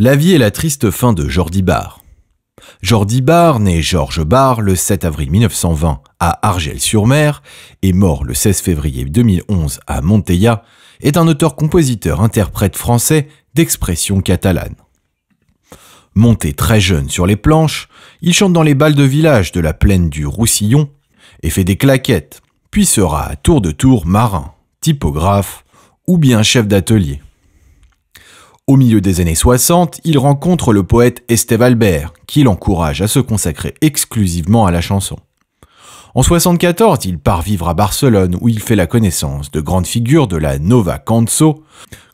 La vie et la triste fin de Jordi Barre. Jordi Barre, né Georges Barre le 7 avril 1920 à Argel-sur-Mer et mort le 16 février 2011 à Monteilla, est un auteur-compositeur-interprète français d'expression catalane. Monté très jeune sur les planches, il chante dans les balles de village de la plaine du Roussillon et fait des claquettes, puis sera à tour de tour marin, typographe ou bien chef d'atelier. Au milieu des années 60, il rencontre le poète Esteve Albert, qui l'encourage à se consacrer exclusivement à la chanson. En 74, il part vivre à Barcelone où il fait la connaissance de grandes figures de la Nova Canso,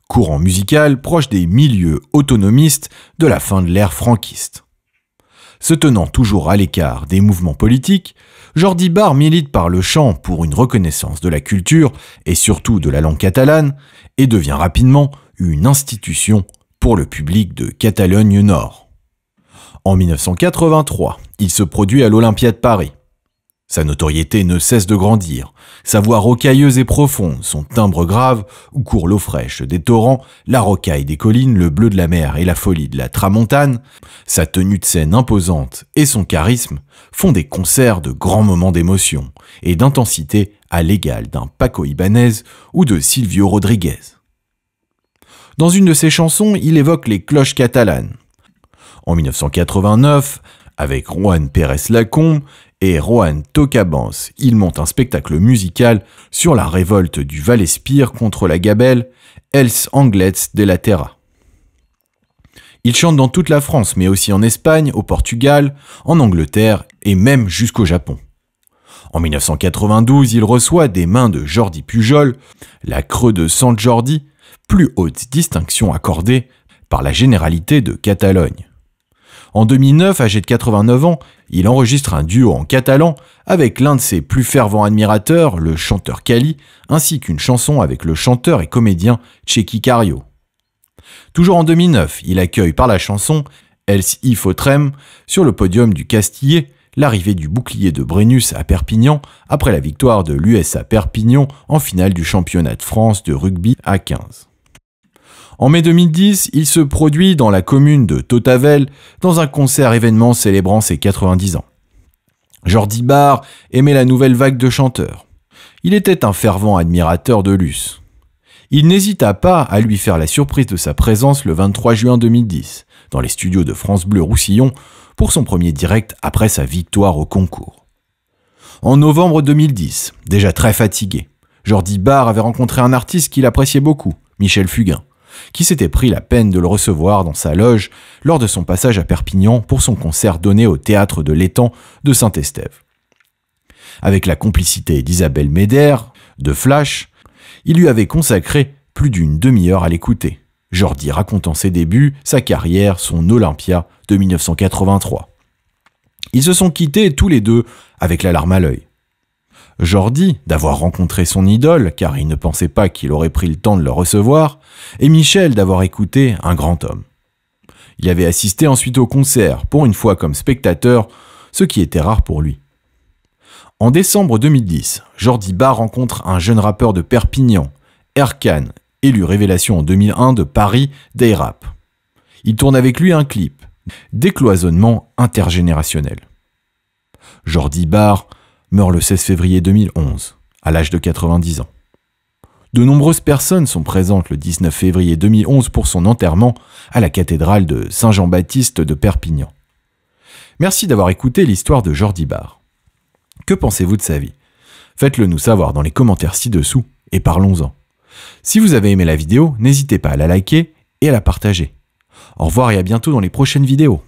courant musical proche des milieux autonomistes de la fin de l'ère franquiste. Se tenant toujours à l'écart des mouvements politiques, Jordi Bar milite par le chant pour une reconnaissance de la culture et surtout de la langue catalane et devient rapidement une institution pour le public de Catalogne Nord. En 1983, il se produit à l'Olympia de Paris. Sa notoriété ne cesse de grandir, sa voix rocailleuse et profonde, son timbre grave, où court l'eau fraîche des torrents, la rocaille des collines, le bleu de la mer et la folie de la tramontane, sa tenue de scène imposante et son charisme font des concerts de grands moments d'émotion et d'intensité à l'égal d'un Paco Ibanez ou de Silvio Rodriguez. Dans une de ses chansons, il évoque les cloches catalanes. En 1989, avec Juan Pérez Lacombe et Juan Tocabans, il monte un spectacle musical sur la révolte du Valespire contre la Gabelle, Els Anglets de la Terra. Il chante dans toute la France, mais aussi en Espagne, au Portugal, en Angleterre et même jusqu'au Japon. En 1992, il reçoit des mains de Jordi Pujol la creux de Sant Jordi, plus haute distinction accordée par la généralité de Catalogne. En 2009, âgé de 89 ans, il enregistre un duo en catalan avec l'un de ses plus fervents admirateurs, le chanteur Cali, ainsi qu'une chanson avec le chanteur et comédien Checky Cario. Toujours en 2009, il accueille par la chanson Els Ifotrem sur le podium du Castillet l'arrivée du bouclier de Brennus à Perpignan après la victoire de l'USA Perpignan en finale du championnat de France de rugby à 15. En mai 2010, il se produit dans la commune de Totavel dans un concert événement célébrant ses 90 ans. Jordi Barr aimait la nouvelle vague de chanteurs. Il était un fervent admirateur de Luce. Il n'hésita pas à lui faire la surprise de sa présence le 23 juin 2010 dans les studios de France Bleu Roussillon pour son premier direct après sa victoire au concours. En novembre 2010, déjà très fatigué, Jordi Barr avait rencontré un artiste qu'il appréciait beaucoup, Michel Fugain qui s'était pris la peine de le recevoir dans sa loge lors de son passage à Perpignan pour son concert donné au théâtre de l'étang de Saint-Estève. Avec la complicité d'Isabelle Méder, de Flash, il lui avait consacré plus d'une demi-heure à l'écouter, Jordi racontant ses débuts, sa carrière, son Olympia de 1983. Ils se sont quittés tous les deux avec l'alarme à l'œil. Jordi d'avoir rencontré son idole, car il ne pensait pas qu'il aurait pris le temps de le recevoir, et Michel d'avoir écouté un grand homme. Il avait assisté ensuite au concert, pour une fois comme spectateur, ce qui était rare pour lui. En décembre 2010, Jordi Barr rencontre un jeune rappeur de Perpignan, Erkan, élu révélation en 2001 de Paris Rap. Il tourne avec lui un clip, Décloisonnement intergénérationnel. Jordi Barr meurt le 16 février 2011, à l'âge de 90 ans. De nombreuses personnes sont présentes le 19 février 2011 pour son enterrement à la cathédrale de Saint-Jean-Baptiste de Perpignan. Merci d'avoir écouté l'histoire de Jordi Bar. Que pensez-vous de sa vie Faites-le nous savoir dans les commentaires ci-dessous et parlons-en. Si vous avez aimé la vidéo, n'hésitez pas à la liker et à la partager. Au revoir et à bientôt dans les prochaines vidéos.